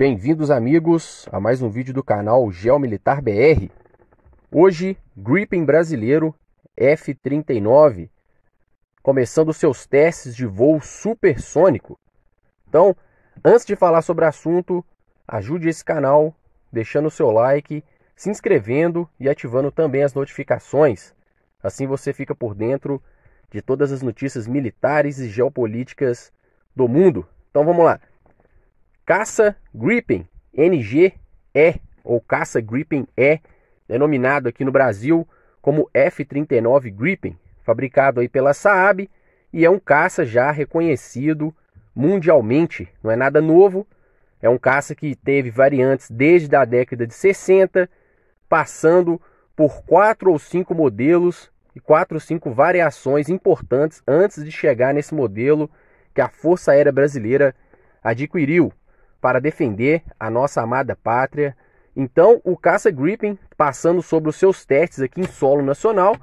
Bem-vindos, amigos, a mais um vídeo do canal Geomilitar BR. Hoje, Gripen brasileiro F-39, começando seus testes de voo supersônico. Então, antes de falar sobre o assunto, ajude esse canal deixando o seu like, se inscrevendo e ativando também as notificações. Assim você fica por dentro de todas as notícias militares e geopolíticas do mundo. Então vamos lá. Caça Gripen NGE ou Caça Gripen E, denominado aqui no Brasil como F-39 Gripen, fabricado aí pela Saab e é um caça já reconhecido mundialmente, não é nada novo. É um caça que teve variantes desde a década de 60, passando por quatro ou cinco modelos e quatro ou cinco variações importantes antes de chegar nesse modelo que a Força Aérea Brasileira adquiriu para defender a nossa amada pátria. Então, o caça Gripen, passando sobre os seus testes aqui em solo nacional,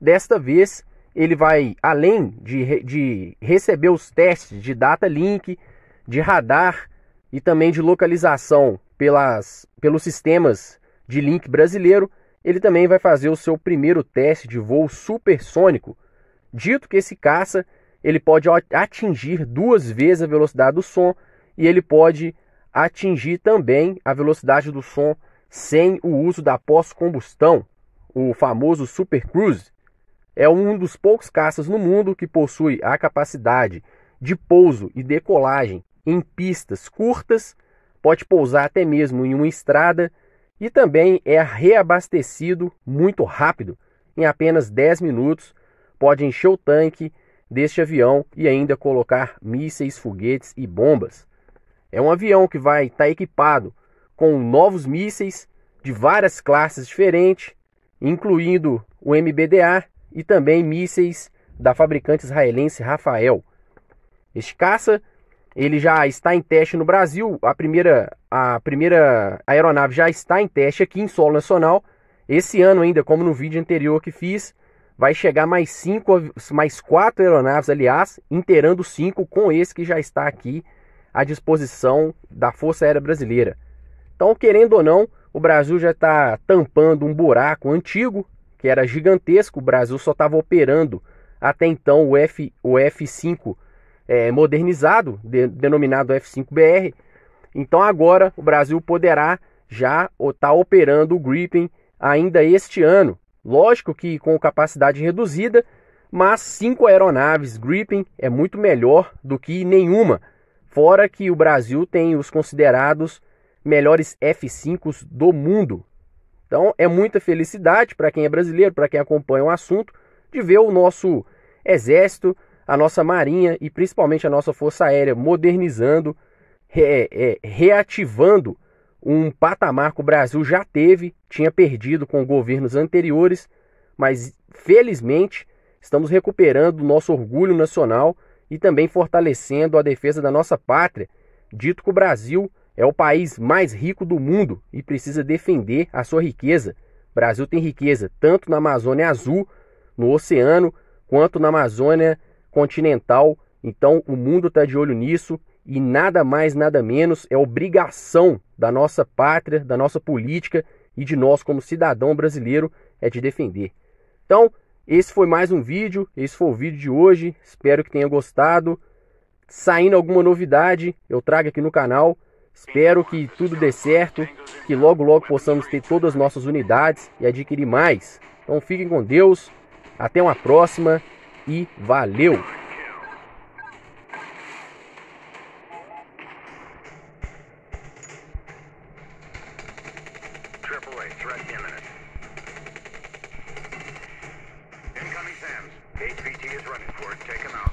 desta vez ele vai além de, de receber os testes de data link, de radar e também de localização pelas, pelos sistemas de link brasileiro, ele também vai fazer o seu primeiro teste de voo supersônico. Dito que esse caça ele pode atingir duas vezes a velocidade do som e ele pode atingir também a velocidade do som sem o uso da pós-combustão, o famoso Super Cruise. É um dos poucos caças no mundo que possui a capacidade de pouso e decolagem em pistas curtas, pode pousar até mesmo em uma estrada e também é reabastecido muito rápido, em apenas 10 minutos, pode encher o tanque deste avião e ainda colocar mísseis, foguetes e bombas. É um avião que vai estar tá equipado com novos mísseis de várias classes diferentes, incluindo o MBDA e também mísseis da fabricante israelense Rafael. Este caça ele já está em teste no Brasil. A primeira, a primeira aeronave já está em teste aqui em solo nacional. Esse ano ainda, como no vídeo anterior que fiz, vai chegar mais cinco, mais quatro aeronaves, aliás, inteirando cinco com esse que já está aqui à disposição da Força Aérea Brasileira. Então, querendo ou não, o Brasil já está tampando um buraco antigo, que era gigantesco, o Brasil só estava operando até então o, F, o F5 é, modernizado, de, denominado F5BR. Então agora o Brasil poderá já estar tá operando o Gripen ainda este ano. Lógico que com capacidade reduzida, mas cinco aeronaves Gripen é muito melhor do que nenhuma. Fora que o Brasil tem os considerados melhores F5s do mundo. Então é muita felicidade para quem é brasileiro, para quem acompanha o assunto, de ver o nosso exército, a nossa marinha e principalmente a nossa força aérea modernizando, re, é, reativando um patamar que o Brasil já teve, tinha perdido com governos anteriores, mas felizmente estamos recuperando o nosso orgulho nacional e também fortalecendo a defesa da nossa pátria, dito que o Brasil é o país mais rico do mundo e precisa defender a sua riqueza. O Brasil tem riqueza tanto na Amazônia Azul, no oceano, quanto na Amazônia continental. Então o mundo está de olho nisso e nada mais, nada menos é obrigação da nossa pátria, da nossa política e de nós como cidadão brasileiro é de defender. Então, esse foi mais um vídeo, esse foi o vídeo de hoje. Espero que tenha gostado. Saindo alguma novidade, eu trago aqui no canal. Espero que tudo dê certo, que logo logo possamos ter todas as nossas unidades e adquirir mais. Então fiquem com Deus, até uma próxima e valeu! threat imminent. HVT is running for it. Take him out.